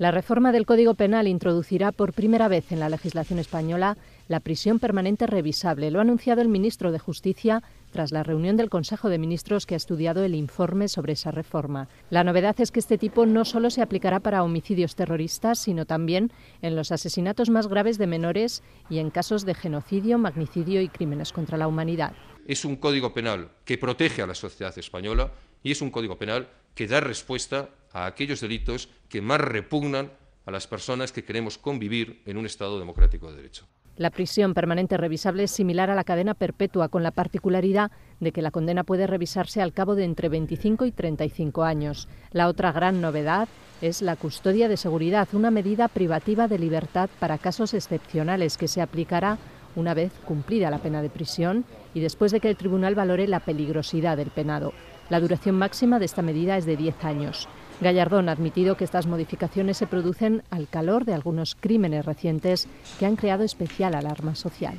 La reforma del Código Penal introducirá por primera vez en la legislación española la prisión permanente revisable. Lo ha anunciado el ministro de Justicia tras la reunión del Consejo de Ministros que ha estudiado el informe sobre esa reforma. La novedad es que este tipo no solo se aplicará para homicidios terroristas, sino también en los asesinatos más graves de menores y en casos de genocidio, magnicidio y crímenes contra la humanidad. Es un código penal que protege a la sociedad española y es un código penal que da respuesta a aquellos delitos que más repugnan a las personas que queremos convivir en un Estado democrático de derecho. La prisión permanente revisable es similar a la cadena perpetua, con la particularidad de que la condena puede revisarse al cabo de entre 25 y 35 años. La otra gran novedad es la custodia de seguridad, una medida privativa de libertad para casos excepcionales que se aplicará una vez cumplida la pena de prisión y después de que el tribunal valore la peligrosidad del penado. La duración máxima de esta medida es de 10 años. Gallardón ha admitido que estas modificaciones se producen al calor de algunos crímenes recientes que han creado especial alarma social.